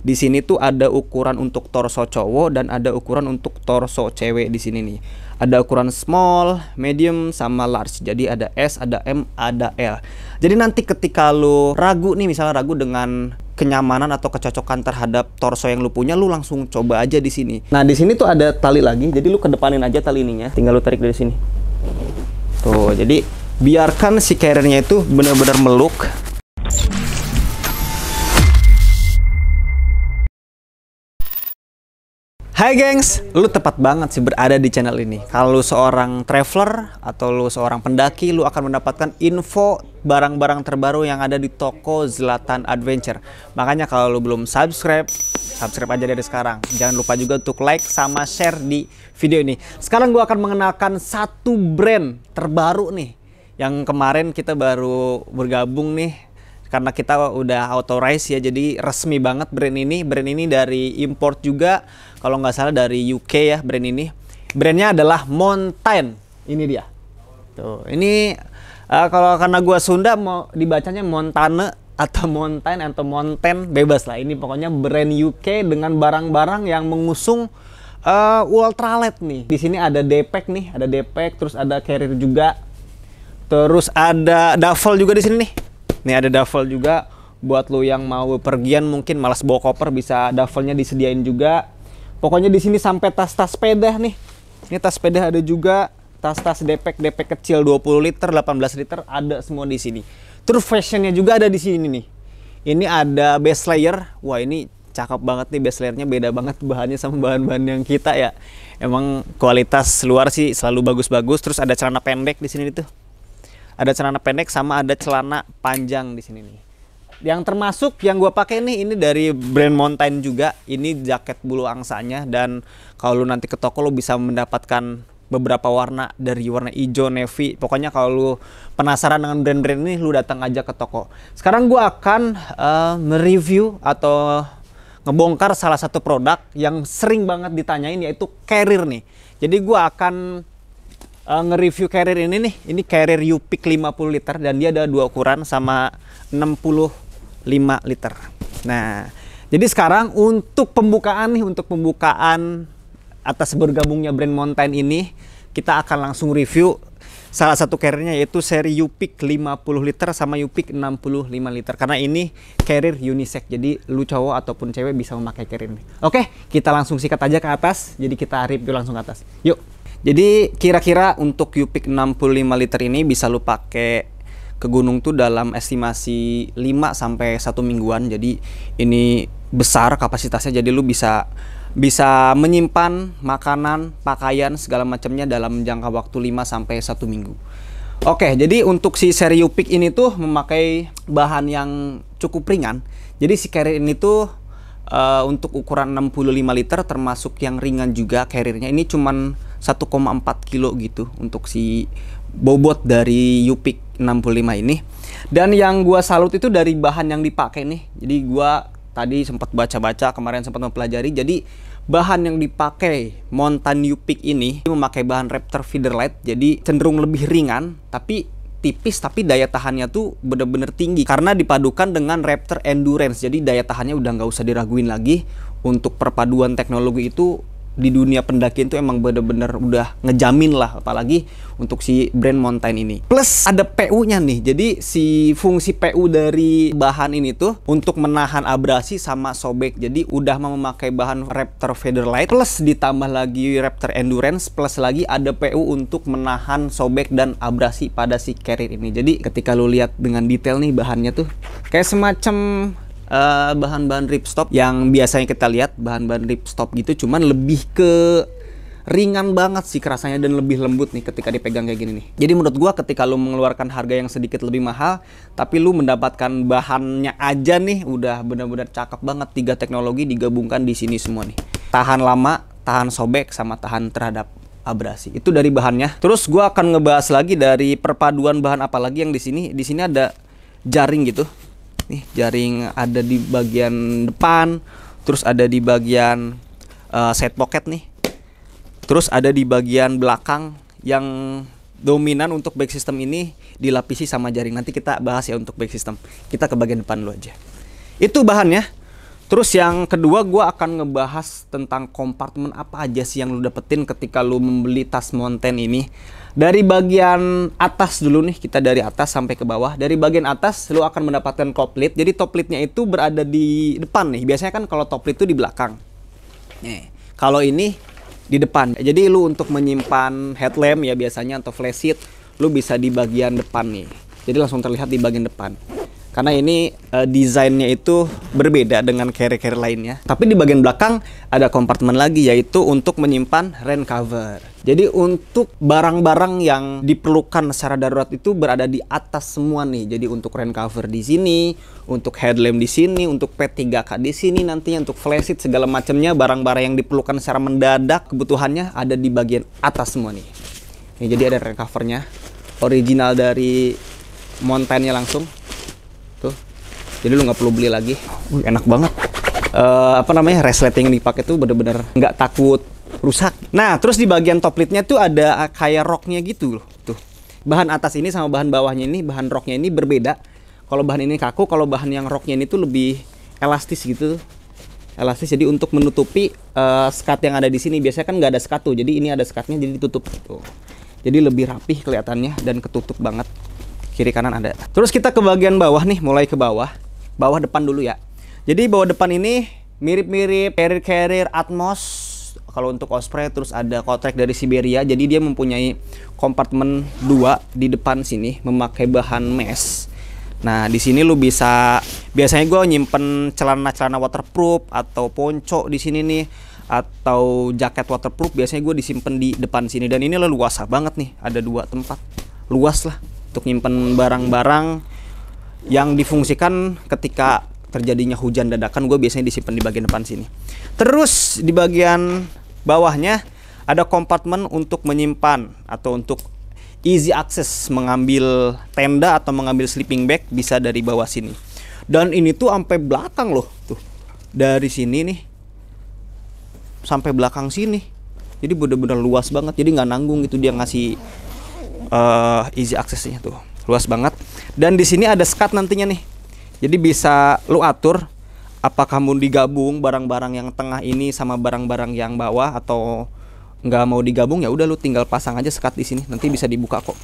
di sini tuh ada ukuran untuk torso cowok dan ada ukuran untuk torso cewek di sini nih. Ada ukuran small, medium, sama large. Jadi ada S, ada M, ada L. Jadi nanti ketika lu ragu nih misalnya ragu dengan kenyamanan atau kecocokan terhadap torso yang lu punya, lu langsung coba aja di sini. Nah, di sini tuh ada tali lagi. Jadi lu kedepanin aja tali ininya. Tinggal lu tarik dari sini. Tuh, jadi biarkan si carriernya itu benar-benar meluk Hai gengs, lu tepat banget sih berada di channel ini. Kalau lu seorang traveler atau lu seorang pendaki, lu akan mendapatkan info barang-barang terbaru yang ada di toko Zlatan Adventure. Makanya kalau lu belum subscribe, subscribe aja dari sekarang. Jangan lupa juga untuk like sama share di video ini. Sekarang gua akan mengenalkan satu brand terbaru nih yang kemarin kita baru bergabung nih karena kita udah authorized ya jadi resmi banget brand ini brand ini dari import juga kalau nggak salah dari UK ya brand ini brandnya adalah Mountain ini dia tuh ini uh, kalau karena gua Sunda mau dibacanya Montane atau Mountain atau Mountain bebas lah ini pokoknya brand UK dengan barang-barang yang mengusung uh, eh, ultralight nih di sini ada depek nih ada depek terus ada carrier juga terus ada duffel juga di sini nih Nih ada duffel juga buat lo yang mau pergian mungkin malas bawa koper bisa duffelnya disediain juga. Pokoknya di sini sampai tas-tas sepeda nih. Ini tas sepeda ada juga, tas-tas depek-depek kecil 20 liter, 18 liter ada semua di sini. Terus fashionnya juga ada di sini nih. Ini ada base layer. Wah, ini cakep banget nih base layernya beda banget bahannya sama bahan-bahan yang kita ya. Emang kualitas luar sih selalu bagus-bagus. Terus ada celana pendek di sini tuh ada celana pendek sama ada celana panjang di sini nih yang termasuk yang gue pakai nih ini dari brand Mountain juga ini jaket bulu angsanya dan kalau lu nanti ke toko lu bisa mendapatkan beberapa warna dari warna hijau navy pokoknya kalau lu penasaran dengan brand-brand ini lu datang aja ke toko sekarang gue akan uh, eh, mereview atau ngebongkar salah satu produk yang sering banget ditanyain yaitu carrier nih jadi gue akan uh, nge-review carrier ini nih. Ini carrier Yupik 50 liter dan dia ada dua ukuran sama 65 liter. Nah, jadi sekarang untuk pembukaan nih, untuk pembukaan atas bergabungnya brand Mountain ini, kita akan langsung review salah satu carriernya yaitu seri Yupik 50 liter sama Yupik 65 liter karena ini carrier unisex jadi lu cowok ataupun cewek bisa memakai carrier ini oke kita langsung sikat aja ke atas jadi kita review langsung ke atas yuk jadi kira-kira untuk Yupik 65 liter ini bisa lu pakai ke gunung tuh dalam estimasi 5 sampai 1 mingguan. Jadi ini besar kapasitasnya jadi lu bisa bisa menyimpan makanan, pakaian segala macamnya dalam jangka waktu 5 sampai 1 minggu. Oke, jadi untuk si seri Yupik ini tuh memakai bahan yang cukup ringan. Jadi si carrier ini tuh uh, untuk ukuran 65 liter termasuk yang ringan juga carriernya. Ini cuman 1,4 kilo gitu untuk si bobot dari Yupik 65 ini. Dan yang gua salut itu dari bahan yang dipakai nih. Jadi gua tadi sempat baca-baca kemarin sempat mempelajari. Jadi bahan yang dipakai Montan Yupik ini memakai bahan Raptor Feeder Light. Jadi cenderung lebih ringan tapi tipis tapi daya tahannya tuh bener-bener tinggi karena dipadukan dengan Raptor Endurance jadi daya tahannya udah nggak usah diraguin lagi untuk perpaduan teknologi itu di dunia pendakian itu emang bener-bener udah ngejamin lah apalagi untuk si brand mountain ini plus ada PU-nya nih jadi si fungsi PU dari bahan ini tuh untuk menahan abrasi sama sobek jadi udah memakai bahan Raptor Featherlight plus ditambah lagi Raptor Endurance plus lagi ada PU untuk menahan sobek dan abrasi pada si carrier ini jadi ketika lu lihat dengan detail nih bahannya tuh kayak semacam Eh, bahan-bahan uh, ripstop yang biasanya kita lihat bahan-bahan ripstop gitu cuman lebih ke ringan banget sih kerasanya dan lebih lembut nih ketika dipegang kayak gini nih. Jadi menurut gua ketika lu mengeluarkan harga yang sedikit lebih mahal tapi lu mendapatkan bahannya aja nih udah benar-benar cakep banget tiga teknologi digabungkan di sini semua nih. Tahan lama, tahan sobek sama tahan terhadap abrasi. Itu dari bahannya. Terus gua akan ngebahas lagi dari perpaduan bahan apalagi yang di sini. Di sini ada jaring gitu nih jaring ada di bagian depan terus ada di bagian uh, eh, set pocket nih terus ada di bagian belakang yang dominan untuk back system ini dilapisi sama jaring nanti kita bahas ya untuk back system kita ke bagian depan dulu aja itu bahannya Terus yang kedua gue akan ngebahas tentang kompartemen apa aja sih yang lu dapetin ketika lu membeli tas mountain ini. Dari bagian atas dulu nih, kita dari atas sampai ke bawah. Dari bagian atas lu akan mendapatkan top lid. Jadi top lidnya itu berada di depan nih. Biasanya kan kalau top lid itu di belakang. Nih, kalau ini di depan. Jadi lu untuk menyimpan headlamp ya biasanya atau flash seat, lu bisa di bagian depan nih. Jadi langsung terlihat di bagian depan karena ini uh, desainnya itu berbeda dengan carrier carry lainnya. Tapi di bagian belakang ada kompartemen lagi yaitu untuk menyimpan rain cover. Jadi untuk barang-barang yang diperlukan secara darurat itu berada di atas semua nih. Jadi untuk rain cover di sini, untuk headlamp di sini, untuk P3K di sini nantinya untuk flashlight segala macamnya barang-barang yang diperlukan secara mendadak kebutuhannya ada di bagian atas semua nih. nih jadi ada rain covernya original dari mountainnya langsung jadi lu nggak perlu beli lagi Wih, enak banget uh, apa namanya resleting yang dipakai tuh bener-bener nggak takut rusak nah terus di bagian top lidnya tuh ada kayak roknya gitu loh tuh bahan atas ini sama bahan bawahnya ini bahan roknya ini berbeda kalau bahan ini kaku kalau bahan yang roknya ini tuh lebih elastis gitu elastis jadi untuk menutupi uh, skat yang ada di sini biasanya kan nggak ada skat tuh jadi ini ada skatnya jadi ditutup tuh gitu. jadi lebih rapih kelihatannya dan ketutup banget kiri kanan ada terus kita ke bagian bawah nih mulai ke bawah bawah depan dulu ya. Jadi bawah depan ini mirip-mirip carrier-carrier Atmos kalau untuk Osprey terus ada kotrek dari Siberia jadi dia mempunyai kompartemen dua di depan sini memakai bahan mesh nah di sini lu bisa biasanya gue nyimpen celana-celana waterproof atau ponco di sini nih atau jaket waterproof biasanya gue disimpan di depan sini dan ini leluasa banget nih ada dua tempat luas lah untuk nyimpen barang-barang yang difungsikan ketika terjadinya hujan dadakan gue biasanya disimpan di bagian depan sini terus di bagian bawahnya ada kompartemen untuk menyimpan atau untuk easy access mengambil tenda atau mengambil sleeping bag bisa dari bawah sini dan ini tuh sampai belakang loh tuh dari sini nih sampai belakang sini jadi bener-bener luas banget jadi nggak nanggung itu dia ngasih uh, easy accessnya tuh luas banget dan di sini ada sekat nantinya nih jadi bisa lu atur apakah kamu digabung barang-barang yang tengah ini sama barang-barang yang bawah atau nggak mau digabung ya udah lu tinggal pasang aja sekat di sini nanti bisa dibuka kok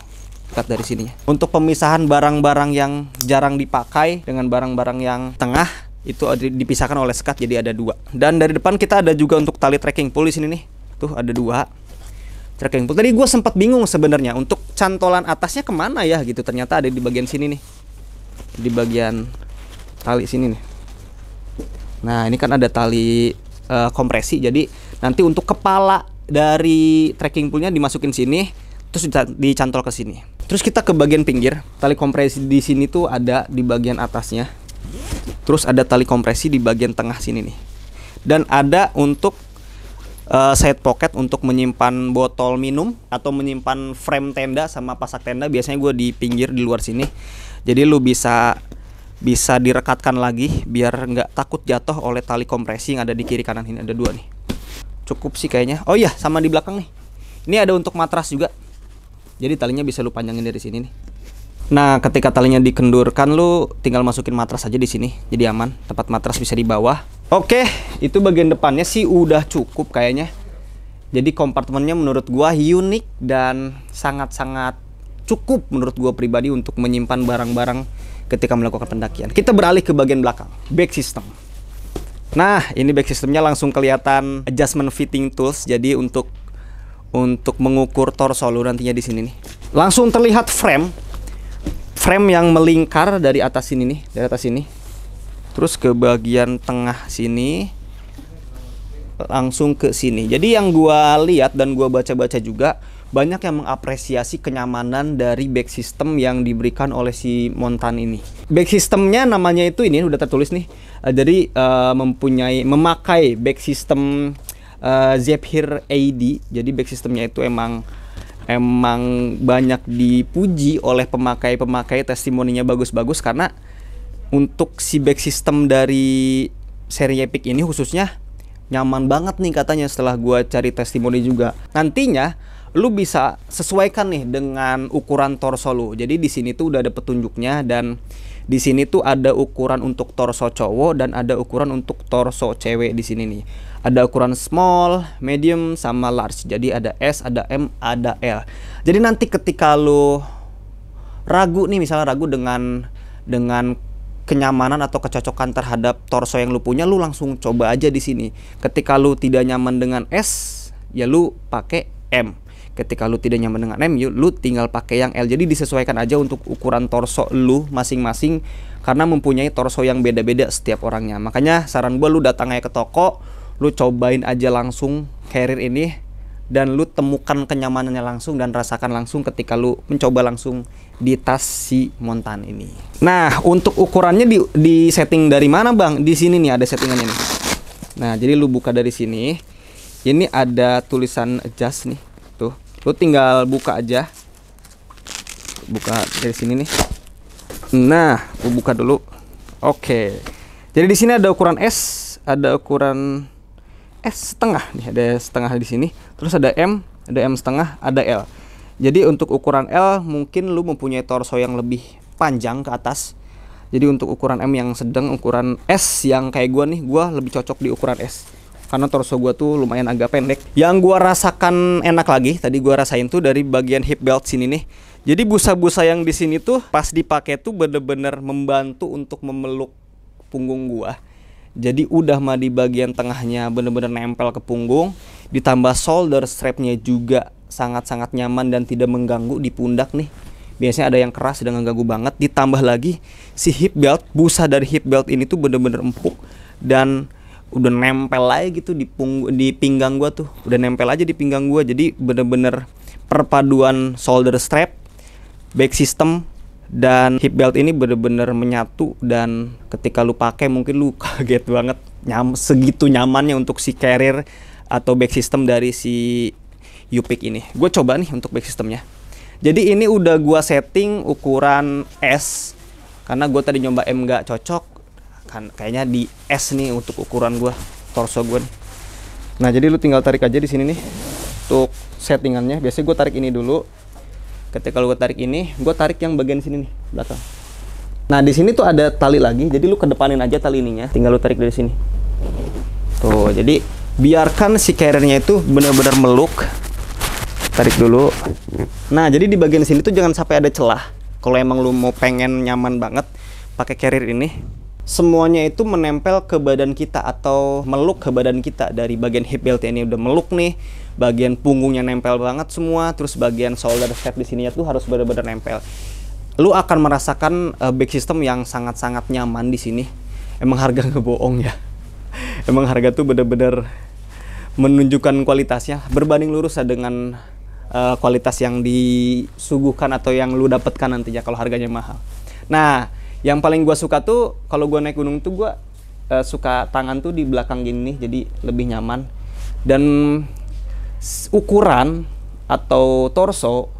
sekat dari sini ya. Untuk pemisahan barang-barang yang jarang dipakai dengan barang-barang yang tengah itu dipisahkan oleh sekat jadi ada dua. Dan dari depan kita ada juga untuk tali trekking pulis di sini nih. Tuh ada dua. Trekking pool. Tadi gue sempat bingung sebenarnya untuk cantolan atasnya kemana ya gitu. Ternyata ada di bagian sini nih. Di bagian tali sini nih. Nah ini kan ada tali uh, kompresi. Jadi nanti untuk kepala dari trekking poolnya dimasukin sini. Terus dicantol ke sini. Terus kita ke bagian pinggir. Tali kompresi di sini tuh ada di bagian atasnya. Terus ada tali kompresi di bagian tengah sini nih. Dan ada untuk uh, side pocket untuk menyimpan botol minum atau menyimpan frame tenda sama pasak tenda biasanya gue di pinggir di luar sini jadi lu bisa bisa direkatkan lagi biar nggak takut jatuh oleh tali kompresi yang ada di kiri kanan ini ada dua nih cukup sih kayaknya oh iya sama di belakang nih ini ada untuk matras juga jadi talinya bisa lu panjangin dari sini nih Nah, ketika talinya dikendurkan lu tinggal masukin matras aja di sini. Jadi aman, tempat matras bisa di bawah. Oke, itu bagian depannya sih udah cukup kayaknya. Jadi kompartemennya menurut gua unik dan sangat-sangat cukup menurut gua pribadi untuk menyimpan barang-barang ketika melakukan pendakian. Kita beralih ke bagian belakang, back system. Nah, ini back systemnya langsung kelihatan adjustment fitting tools. Jadi untuk untuk mengukur torso lu nantinya di sini nih. Langsung terlihat frame frame yang melingkar dari atas sini nih, dari atas sini. Terus ke bagian tengah sini langsung ke sini. Jadi yang gua lihat dan gua baca-baca juga banyak yang mengapresiasi kenyamanan dari back system yang diberikan oleh si Montan ini. Back systemnya namanya itu ini udah tertulis nih. Eh, jadi uh, mempunyai memakai back system uh, Zephyr AD. Jadi back systemnya itu emang emang banyak dipuji oleh pemakai-pemakai testimoninya bagus-bagus karena untuk si back system dari seri Epic ini khususnya nyaman banget nih katanya setelah gua cari testimoni juga. Nantinya lu bisa sesuaikan nih dengan ukuran torso lu. Jadi di sini tuh udah ada petunjuknya dan di sini tuh ada ukuran untuk torso cowok dan ada ukuran untuk torso cewek di sini nih. Ada ukuran small, medium sama large. Jadi ada S, ada M, ada L. Jadi nanti ketika lu ragu nih misalnya ragu dengan dengan kenyamanan atau kecocokan terhadap torso yang lu punya lu langsung coba aja di sini. Ketika lu tidak nyaman dengan S, ya lu pakai M ketika lu tidak nyaman dengan MU lu tinggal pakai yang L jadi disesuaikan aja untuk ukuran torso lu masing-masing karena mempunyai torso yang beda-beda setiap orangnya makanya saran gue lu datang aja ke toko lu cobain aja langsung carrier ini dan lu temukan kenyamanannya langsung dan rasakan langsung ketika lu mencoba langsung di tas si Montan ini. Nah, untuk ukurannya di, di setting dari mana, Bang? Di sini nih ada settingannya nih. Nah, jadi lu buka dari sini. Ini ada tulisan adjust nih lu tinggal buka aja buka dari sini nih nah lu buka dulu oke jadi di sini ada ukuran S ada ukuran S setengah nih ada setengah di sini terus ada M ada M setengah ada L jadi untuk ukuran L mungkin lu mempunyai torso yang lebih panjang ke atas jadi untuk ukuran M yang sedang ukuran S yang kayak gua nih gua lebih cocok di ukuran S karena torso gue tuh lumayan agak pendek. Yang gue rasakan enak lagi tadi gue rasain tuh dari bagian hip belt sini nih. Jadi busa-busa yang di sini tuh pas dipakai tuh bener-bener membantu untuk memeluk punggung gue. Jadi udah mah di bagian tengahnya bener-bener nempel ke punggung, ditambah shoulder strapnya juga sangat-sangat nyaman dan tidak mengganggu di pundak nih biasanya ada yang keras dan mengganggu banget ditambah lagi si hip belt busa dari hip belt ini tuh bener-bener empuk dan udah nempel aja gitu di di pinggang gua tuh udah nempel aja di pinggang gua jadi bener-bener perpaduan shoulder strap back system dan hip belt ini bener-bener menyatu dan ketika lu pakai mungkin lu kaget banget nyam segitu nyamannya untuk si carrier atau back system dari si Yupik ini gue coba nih untuk back systemnya jadi ini udah gua setting ukuran S karena gue tadi nyoba M gak cocok kan kayaknya di S nih untuk ukuran gue torso gue nih. nah jadi lu tinggal tarik aja di sini nih untuk settingannya biasanya gue tarik ini dulu ketika lu gue tarik ini gue tarik yang bagian sini nih belakang nah di sini tuh ada tali lagi jadi lu kedepanin aja tali ininya tinggal lu tarik dari sini tuh jadi biarkan si carriernya itu benar-benar meluk tarik dulu nah jadi di bagian sini tuh jangan sampai ada celah kalau emang lu mau pengen nyaman banget pakai carrier ini semuanya itu menempel ke badan kita atau meluk ke badan kita dari bagian hip belt ini udah meluk nih bagian punggungnya nempel banget semua terus bagian shoulder strap di sininya tuh harus benar-benar nempel lu akan merasakan uh, eh, back system yang sangat-sangat nyaman di sini emang harga ngebohong ya emang harga tuh bener-bener menunjukkan kualitasnya berbanding lurus ya dengan uh, kualitas yang disuguhkan atau yang lu dapatkan nantinya kalau harganya mahal nah yang paling gue suka tuh kalau gue naik gunung tuh gue uh, suka tangan tuh di belakang gini nih jadi lebih nyaman dan ukuran atau torso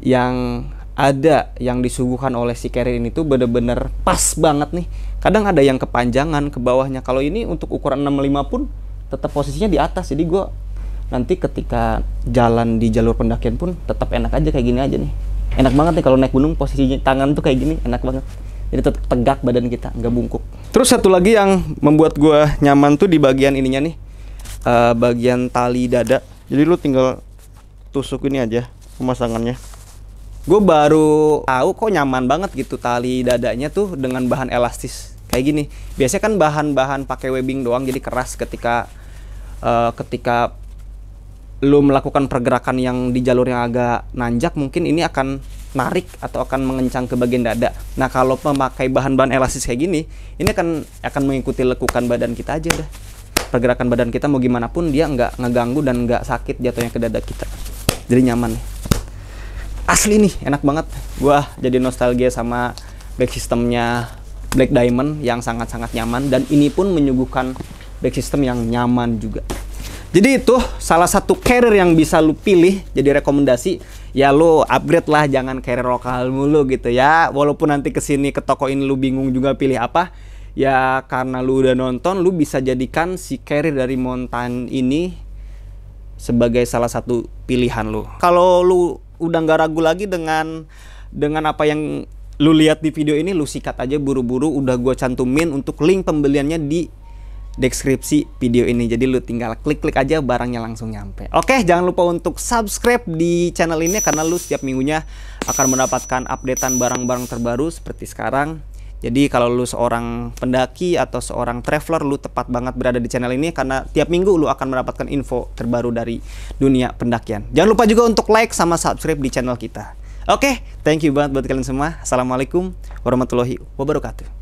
yang ada yang disuguhkan oleh si carrier ini tuh bener-bener pas banget nih kadang ada yang kepanjangan ke bawahnya kalau ini untuk ukuran 65 pun tetap posisinya di atas jadi gue nanti ketika jalan di jalur pendakian pun tetap enak aja kayak gini aja nih enak banget nih kalau naik gunung posisinya tangan tuh kayak gini enak banget jadi tetap tegak badan kita nggak bungkuk terus satu lagi yang membuat gue nyaman tuh di bagian ininya nih uh, bagian tali dada jadi lu tinggal tusuk ini aja pemasangannya gue baru tahu kok nyaman banget gitu tali dadanya tuh dengan bahan elastis kayak gini biasanya kan bahan-bahan pakai webbing doang jadi keras ketika uh, ketika lu melakukan pergerakan yang di jalur yang agak nanjak mungkin ini akan narik atau akan mengencang ke bagian dada. Nah kalau memakai bahan-bahan elastis kayak gini, ini akan akan mengikuti lekukan badan kita aja deh Pergerakan badan kita mau gimana pun dia nggak ngeganggu dan nggak sakit jatuhnya ke dada kita. Jadi nyaman nih. Asli nih, enak banget. Gua jadi nostalgia sama back systemnya Black Diamond yang sangat-sangat nyaman dan ini pun menyuguhkan back system yang nyaman juga. Jadi itu salah satu carrier yang bisa lu pilih jadi rekomendasi. Ya lu upgrade lah jangan carrier lokal mulu gitu ya. Walaupun nanti kesini ke toko ini lu bingung juga pilih apa. Ya karena lu udah nonton lu bisa jadikan si carrier dari Montan ini sebagai salah satu pilihan lu. Kalau lu udah nggak ragu lagi dengan dengan apa yang lu lihat di video ini lu sikat aja buru-buru udah gua cantumin untuk link pembeliannya di deskripsi video ini. Jadi lu tinggal klik-klik aja barangnya langsung nyampe. Oke, jangan lupa untuk subscribe di channel ini karena lu setiap minggunya akan mendapatkan updatean barang-barang terbaru seperti sekarang. Jadi kalau lu seorang pendaki atau seorang traveler lu tepat banget berada di channel ini karena tiap minggu lu akan mendapatkan info terbaru dari dunia pendakian. Jangan lupa juga untuk like sama subscribe di channel kita. Oke, thank you banget buat kalian semua. Assalamualaikum warahmatullahi wabarakatuh.